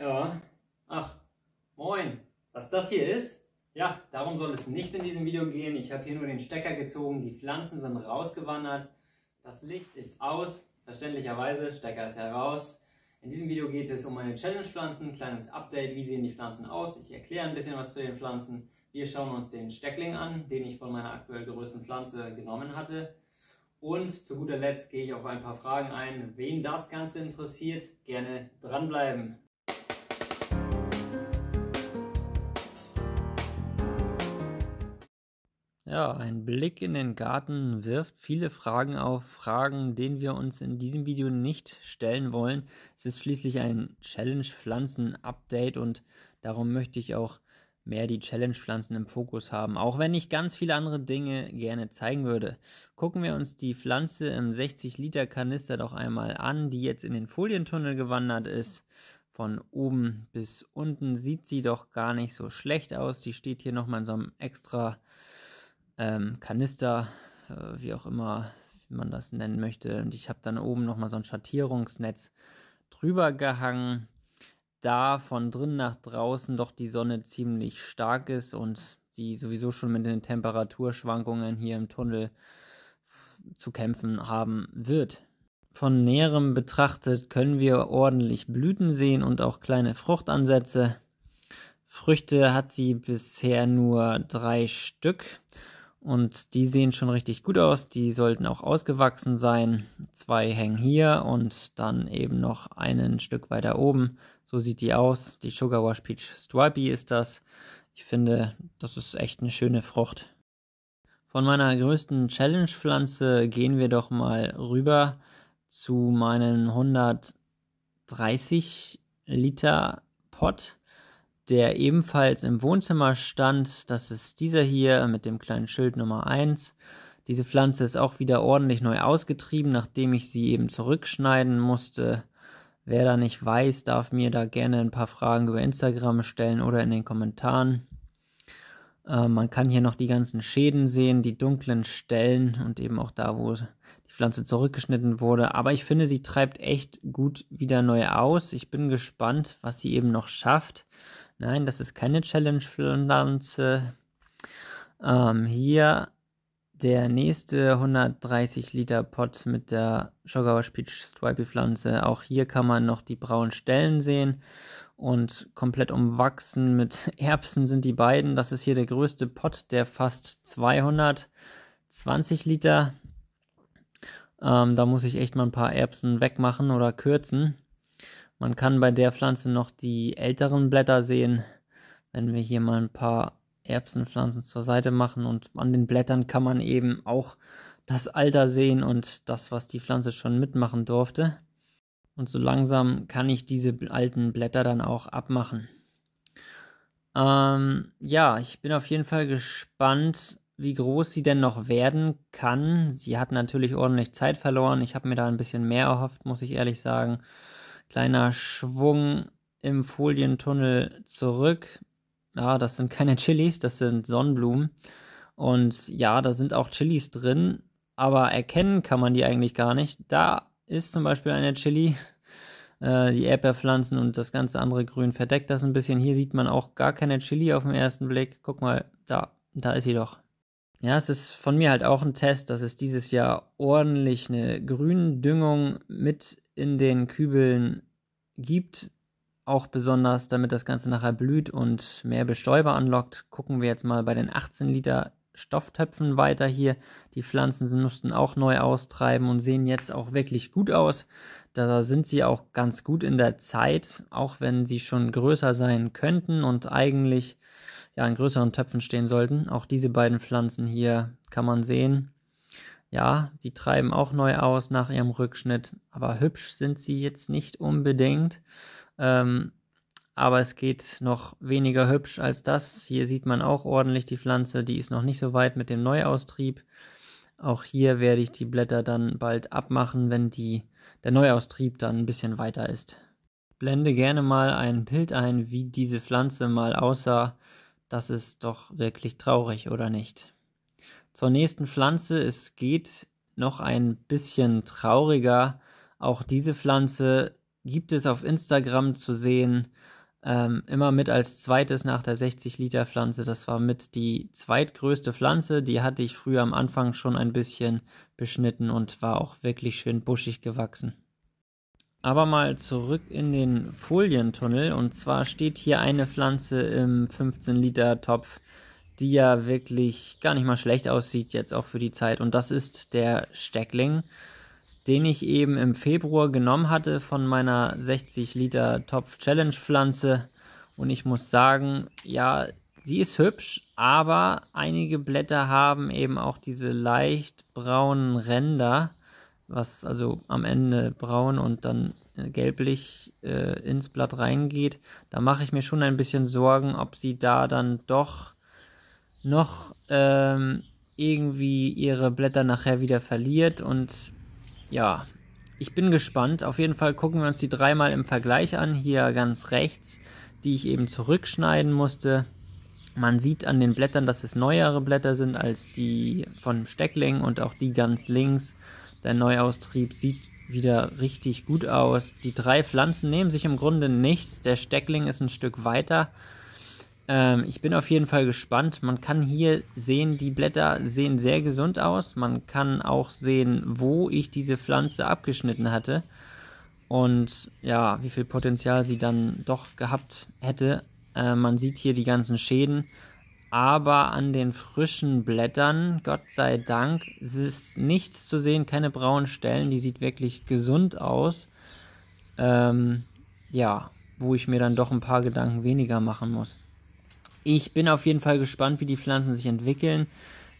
Ja. Ach, moin. Was das hier ist? Ja, darum soll es nicht in diesem Video gehen. Ich habe hier nur den Stecker gezogen, die Pflanzen sind rausgewandert, das Licht ist aus, verständlicherweise, Stecker ist heraus. In diesem Video geht es um meine Challenge-Pflanzen, kleines Update, wie sehen die Pflanzen aus. Ich erkläre ein bisschen was zu den Pflanzen. Wir schauen uns den Steckling an, den ich von meiner aktuell größten Pflanze genommen hatte. Und zu guter Letzt gehe ich auf ein paar Fragen ein. Wen das Ganze interessiert, gerne dranbleiben. Ja, ein Blick in den Garten wirft viele Fragen auf, Fragen, denen wir uns in diesem Video nicht stellen wollen. Es ist schließlich ein Challenge-Pflanzen-Update und darum möchte ich auch mehr die Challenge-Pflanzen im Fokus haben, auch wenn ich ganz viele andere Dinge gerne zeigen würde. Gucken wir uns die Pflanze im 60-Liter-Kanister doch einmal an, die jetzt in den Folientunnel gewandert ist. Von oben bis unten sieht sie doch gar nicht so schlecht aus. Die steht hier nochmal in so einem extra ähm, Kanister, äh, wie auch immer wie man das nennen möchte. Und ich habe dann oben nochmal so ein Schattierungsnetz drüber gehangen, da von drin nach draußen doch die Sonne ziemlich stark ist und die sowieso schon mit den Temperaturschwankungen hier im Tunnel zu kämpfen haben wird. Von näherem betrachtet können wir ordentlich Blüten sehen und auch kleine Fruchtansätze. Früchte hat sie bisher nur drei Stück und die sehen schon richtig gut aus. Die sollten auch ausgewachsen sein. Zwei hängen hier und dann eben noch einen Stück weiter oben. So sieht die aus. Die Sugar Wash Peach Stripey ist das. Ich finde, das ist echt eine schöne Frucht. Von meiner größten Challenge-Pflanze gehen wir doch mal rüber zu meinem 130 Liter Pot der ebenfalls im Wohnzimmer stand. Das ist dieser hier mit dem kleinen Schild Nummer 1. Diese Pflanze ist auch wieder ordentlich neu ausgetrieben, nachdem ich sie eben zurückschneiden musste. Wer da nicht weiß, darf mir da gerne ein paar Fragen über Instagram stellen oder in den Kommentaren. Äh, man kann hier noch die ganzen Schäden sehen, die dunklen Stellen und eben auch da, wo die Pflanze zurückgeschnitten wurde. Aber ich finde, sie treibt echt gut wieder neu aus. Ich bin gespannt, was sie eben noch schafft. Nein, das ist keine Challenge Pflanze. Ähm, hier der nächste 130 Liter Pot mit der Schogauer Peach Stripey Pflanze. Auch hier kann man noch die braunen Stellen sehen und komplett umwachsen mit Erbsen sind die beiden. Das ist hier der größte Pot, der fast 220 Liter. Ähm, da muss ich echt mal ein paar Erbsen wegmachen oder kürzen. Man kann bei der Pflanze noch die älteren Blätter sehen. Wenn wir hier mal ein paar Erbsenpflanzen zur Seite machen und an den Blättern kann man eben auch das Alter sehen und das, was die Pflanze schon mitmachen durfte. Und so langsam kann ich diese alten Blätter dann auch abmachen. Ähm, ja, ich bin auf jeden Fall gespannt, wie groß sie denn noch werden kann. Sie hat natürlich ordentlich Zeit verloren. Ich habe mir da ein bisschen mehr erhofft, muss ich ehrlich sagen. Kleiner Schwung im Folientunnel zurück. Ja, das sind keine Chilis, das sind Sonnenblumen. Und ja, da sind auch Chilis drin, aber erkennen kann man die eigentlich gar nicht. Da ist zum Beispiel eine Chili, äh, die Erdbeerpflanzen und das ganze andere Grün verdeckt das ein bisschen. Hier sieht man auch gar keine Chili auf den ersten Blick. Guck mal, da, da ist sie doch. Ja, es ist von mir halt auch ein Test, dass es dieses Jahr ordentlich eine Gründüngung mit in den Kübeln gibt. Auch besonders, damit das Ganze nachher blüht und mehr Bestäuber anlockt, gucken wir jetzt mal bei den 18 Liter Stofftöpfen weiter hier. Die Pflanzen mussten auch neu austreiben und sehen jetzt auch wirklich gut aus. Da sind sie auch ganz gut in der Zeit, auch wenn sie schon größer sein könnten und eigentlich ja, in größeren Töpfen stehen sollten. Auch diese beiden Pflanzen hier kann man sehen. Ja, sie treiben auch neu aus nach ihrem Rückschnitt, aber hübsch sind sie jetzt nicht unbedingt. Ähm, aber es geht noch weniger hübsch als das. Hier sieht man auch ordentlich die Pflanze, die ist noch nicht so weit mit dem Neuaustrieb. Auch hier werde ich die Blätter dann bald abmachen, wenn die, der Neuaustrieb dann ein bisschen weiter ist. Blende gerne mal ein Bild ein, wie diese Pflanze mal aussah, das ist doch wirklich traurig, oder nicht? Zur nächsten Pflanze. Es geht noch ein bisschen trauriger. Auch diese Pflanze gibt es auf Instagram zu sehen. Ähm, immer mit als zweites nach der 60-Liter-Pflanze. Das war mit die zweitgrößte Pflanze. Die hatte ich früher am Anfang schon ein bisschen beschnitten und war auch wirklich schön buschig gewachsen aber mal zurück in den Folientunnel. Und zwar steht hier eine Pflanze im 15-Liter-Topf, die ja wirklich gar nicht mal schlecht aussieht, jetzt auch für die Zeit. Und das ist der Steckling, den ich eben im Februar genommen hatte von meiner 60-Liter-Topf-Challenge-Pflanze. Und ich muss sagen, ja, sie ist hübsch, aber einige Blätter haben eben auch diese leicht braunen Ränder was also am Ende braun und dann äh, gelblich äh, ins Blatt reingeht, da mache ich mir schon ein bisschen Sorgen, ob sie da dann doch noch ähm, irgendwie ihre Blätter nachher wieder verliert. Und ja, ich bin gespannt. Auf jeden Fall gucken wir uns die dreimal im Vergleich an. Hier ganz rechts, die ich eben zurückschneiden musste. Man sieht an den Blättern, dass es neuere Blätter sind als die von Steckling und auch die ganz links. Der Neuaustrieb sieht wieder richtig gut aus. Die drei Pflanzen nehmen sich im Grunde nichts. Der Steckling ist ein Stück weiter. Ähm, ich bin auf jeden Fall gespannt. Man kann hier sehen, die Blätter sehen sehr gesund aus. Man kann auch sehen, wo ich diese Pflanze abgeschnitten hatte. Und ja, wie viel Potenzial sie dann doch gehabt hätte. Äh, man sieht hier die ganzen Schäden aber an den frischen Blättern, Gott sei Dank, ist nichts zu sehen, keine braunen Stellen, die sieht wirklich gesund aus. Ähm, ja, wo ich mir dann doch ein paar Gedanken weniger machen muss. Ich bin auf jeden Fall gespannt, wie die Pflanzen sich entwickeln.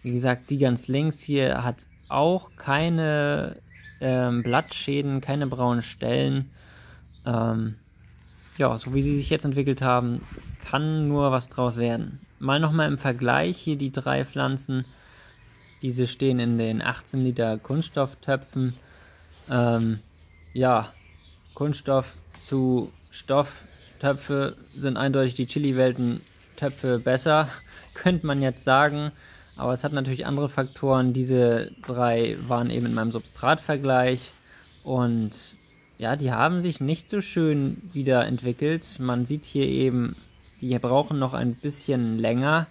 Wie gesagt, die ganz links hier hat auch keine ähm, Blattschäden, keine braunen Stellen. Ähm, ja, so wie sie sich jetzt entwickelt haben, kann nur was draus werden mal nochmal im Vergleich hier die drei Pflanzen. Diese stehen in den 18 Liter Kunststofftöpfen. Ähm, ja, Kunststoff zu Stofftöpfe sind eindeutig die Chili-Welten-Töpfe besser, könnte man jetzt sagen. Aber es hat natürlich andere Faktoren. Diese drei waren eben in meinem Substratvergleich und ja, die haben sich nicht so schön wieder entwickelt. Man sieht hier eben die brauchen noch ein bisschen länger.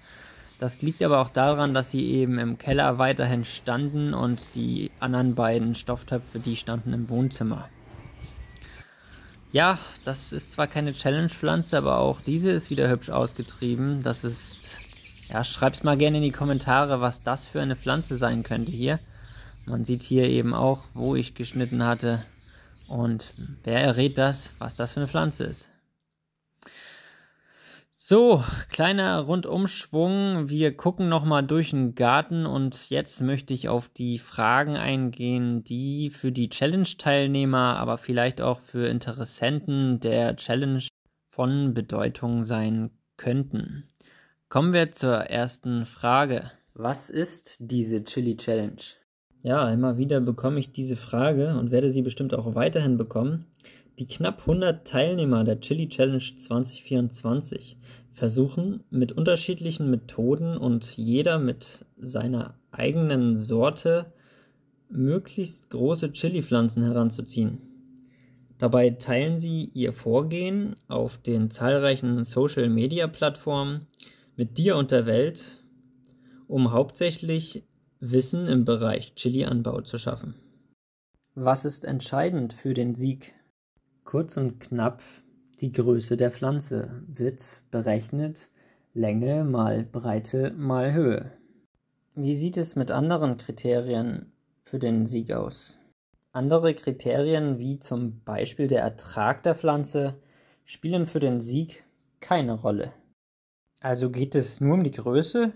Das liegt aber auch daran, dass sie eben im Keller weiterhin standen und die anderen beiden Stofftöpfe, die standen im Wohnzimmer. Ja, das ist zwar keine Challenge-Pflanze, aber auch diese ist wieder hübsch ausgetrieben. Das ist... Ja, schreibt's mal gerne in die Kommentare, was das für eine Pflanze sein könnte hier. Man sieht hier eben auch, wo ich geschnitten hatte. Und wer errät das, was das für eine Pflanze ist? So, kleiner Rundumschwung. Wir gucken nochmal durch den Garten und jetzt möchte ich auf die Fragen eingehen, die für die Challenge-Teilnehmer, aber vielleicht auch für Interessenten der Challenge von Bedeutung sein könnten. Kommen wir zur ersten Frage. Was ist diese Chili Challenge? Ja, immer wieder bekomme ich diese Frage und werde sie bestimmt auch weiterhin bekommen. Die knapp 100 Teilnehmer der Chili Challenge 2024 versuchen mit unterschiedlichen Methoden und jeder mit seiner eigenen Sorte möglichst große Chili-Pflanzen heranzuziehen. Dabei teilen sie ihr Vorgehen auf den zahlreichen Social-Media-Plattformen mit dir und der Welt, um hauptsächlich Wissen im Bereich Chili-Anbau zu schaffen. Was ist entscheidend für den Sieg? Kurz und knapp die Größe der Pflanze wird berechnet Länge mal Breite mal Höhe. Wie sieht es mit anderen Kriterien für den Sieg aus? Andere Kriterien wie zum Beispiel der Ertrag der Pflanze spielen für den Sieg keine Rolle. Also geht es nur um die Größe?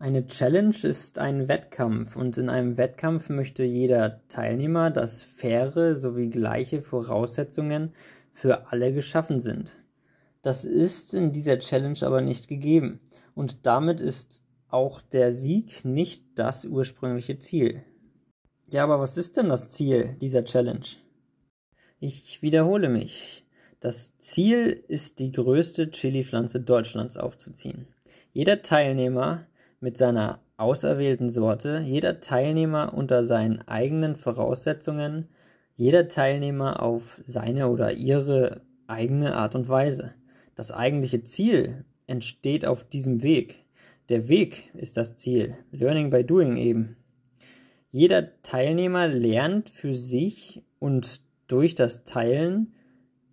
Eine Challenge ist ein Wettkampf und in einem Wettkampf möchte jeder Teilnehmer, dass faire sowie gleiche Voraussetzungen für alle geschaffen sind. Das ist in dieser Challenge aber nicht gegeben und damit ist auch der Sieg nicht das ursprüngliche Ziel. Ja, aber was ist denn das Ziel dieser Challenge? Ich wiederhole mich. Das Ziel ist, die größte Chili-Pflanze Deutschlands aufzuziehen. Jeder Teilnehmer mit seiner auserwählten Sorte, jeder Teilnehmer unter seinen eigenen Voraussetzungen jeder Teilnehmer auf seine oder ihre eigene Art und Weise. Das eigentliche Ziel entsteht auf diesem Weg. Der Weg ist das Ziel. Learning by Doing eben. Jeder Teilnehmer lernt für sich und durch das Teilen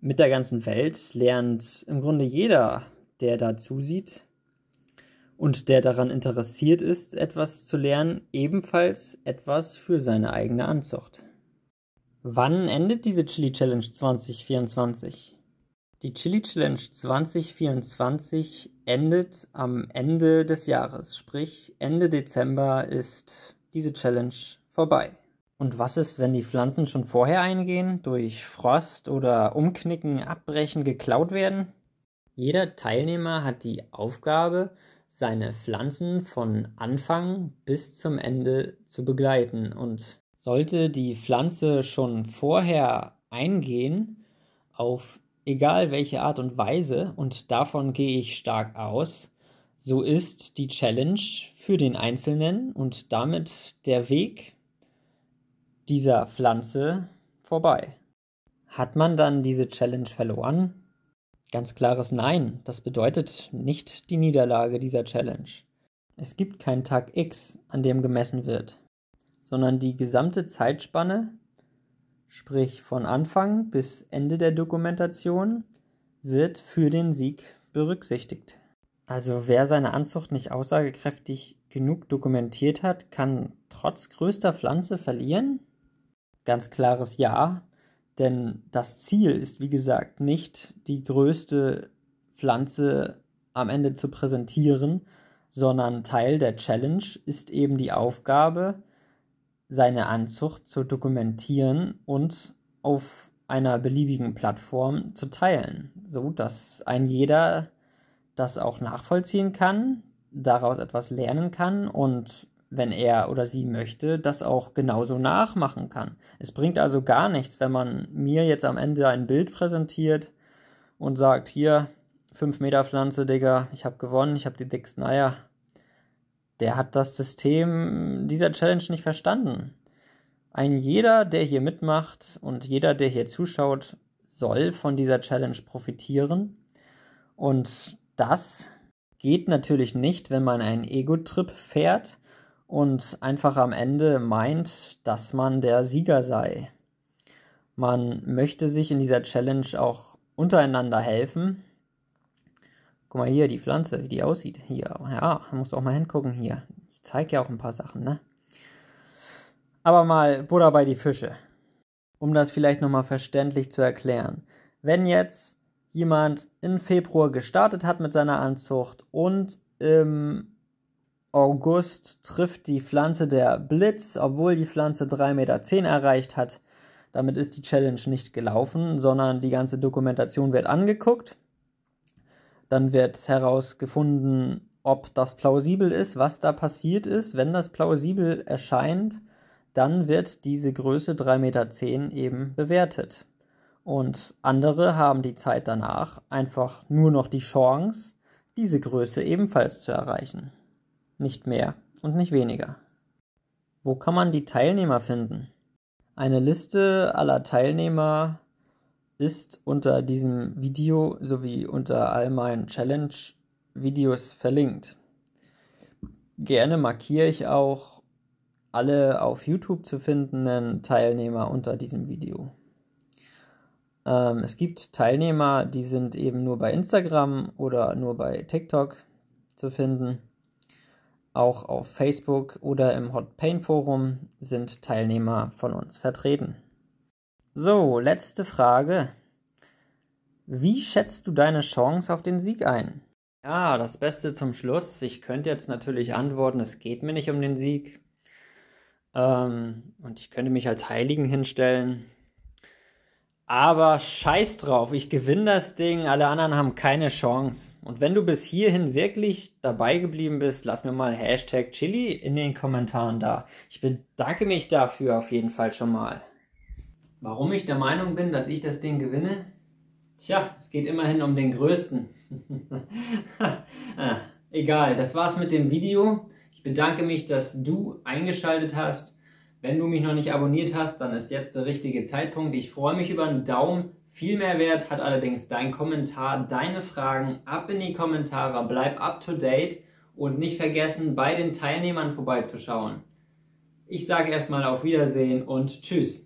mit der ganzen Welt, lernt im Grunde jeder, der da zusieht und der daran interessiert ist, etwas zu lernen, ebenfalls etwas für seine eigene Anzucht. Wann endet diese Chili Challenge 2024? Die Chili Challenge 2024 endet am Ende des Jahres, sprich Ende Dezember ist diese Challenge vorbei. Und was ist, wenn die Pflanzen schon vorher eingehen, durch Frost oder Umknicken, Abbrechen geklaut werden? Jeder Teilnehmer hat die Aufgabe, seine Pflanzen von Anfang bis zum Ende zu begleiten und sollte die Pflanze schon vorher eingehen, auf egal welche Art und Weise, und davon gehe ich stark aus, so ist die Challenge für den Einzelnen und damit der Weg dieser Pflanze vorbei. Hat man dann diese Challenge verloren? Ganz klares Nein, das bedeutet nicht die Niederlage dieser Challenge. Es gibt keinen Tag X, an dem gemessen wird sondern die gesamte Zeitspanne, sprich von Anfang bis Ende der Dokumentation, wird für den Sieg berücksichtigt. Also wer seine Anzucht nicht aussagekräftig genug dokumentiert hat, kann trotz größter Pflanze verlieren? Ganz klares Ja, denn das Ziel ist wie gesagt nicht die größte Pflanze am Ende zu präsentieren, sondern Teil der Challenge ist eben die Aufgabe, seine Anzucht zu dokumentieren und auf einer beliebigen Plattform zu teilen, so dass ein jeder das auch nachvollziehen kann, daraus etwas lernen kann und wenn er oder sie möchte, das auch genauso nachmachen kann. Es bringt also gar nichts, wenn man mir jetzt am Ende ein Bild präsentiert und sagt, hier, 5 Meter Pflanze, Digga, ich habe gewonnen, ich habe die dicksten Eier, der hat das System dieser Challenge nicht verstanden. Ein jeder, der hier mitmacht und jeder, der hier zuschaut, soll von dieser Challenge profitieren. Und das geht natürlich nicht, wenn man einen Ego-Trip fährt und einfach am Ende meint, dass man der Sieger sei. Man möchte sich in dieser Challenge auch untereinander helfen, Guck mal hier, die Pflanze, wie die aussieht. Hier, ja, musst auch mal hingucken hier. Ich zeige ja auch ein paar Sachen, ne? Aber mal Buddha bei die Fische. Um das vielleicht nochmal verständlich zu erklären. Wenn jetzt jemand im Februar gestartet hat mit seiner Anzucht und im August trifft die Pflanze der Blitz, obwohl die Pflanze 3,10 Meter erreicht hat, damit ist die Challenge nicht gelaufen, sondern die ganze Dokumentation wird angeguckt dann wird herausgefunden, ob das plausibel ist, was da passiert ist. Wenn das plausibel erscheint, dann wird diese Größe 3,10 Meter eben bewertet. Und andere haben die Zeit danach einfach nur noch die Chance, diese Größe ebenfalls zu erreichen. Nicht mehr und nicht weniger. Wo kann man die Teilnehmer finden? Eine Liste aller Teilnehmer ist unter diesem Video sowie unter all meinen Challenge-Videos verlinkt. Gerne markiere ich auch alle auf YouTube zu findenden Teilnehmer unter diesem Video. Ähm, es gibt Teilnehmer, die sind eben nur bei Instagram oder nur bei TikTok zu finden. Auch auf Facebook oder im Hot Pain Forum sind Teilnehmer von uns vertreten. So, letzte Frage. Wie schätzt du deine Chance auf den Sieg ein? Ja, das Beste zum Schluss. Ich könnte jetzt natürlich antworten, es geht mir nicht um den Sieg. Ähm, und ich könnte mich als Heiligen hinstellen. Aber scheiß drauf, ich gewinne das Ding, alle anderen haben keine Chance. Und wenn du bis hierhin wirklich dabei geblieben bist, lass mir mal Hashtag Chili in den Kommentaren da. Ich bedanke mich dafür auf jeden Fall schon mal. Warum ich der Meinung bin, dass ich das Ding gewinne? Tja, es geht immerhin um den größten. Ah, egal, das war's mit dem Video. Ich bedanke mich, dass du eingeschaltet hast. Wenn du mich noch nicht abonniert hast, dann ist jetzt der richtige Zeitpunkt. Ich freue mich über einen Daumen. Viel mehr Wert hat allerdings dein Kommentar, deine Fragen. Ab in die Kommentare, bleib up to date und nicht vergessen, bei den Teilnehmern vorbeizuschauen. Ich sage erstmal auf Wiedersehen und Tschüss.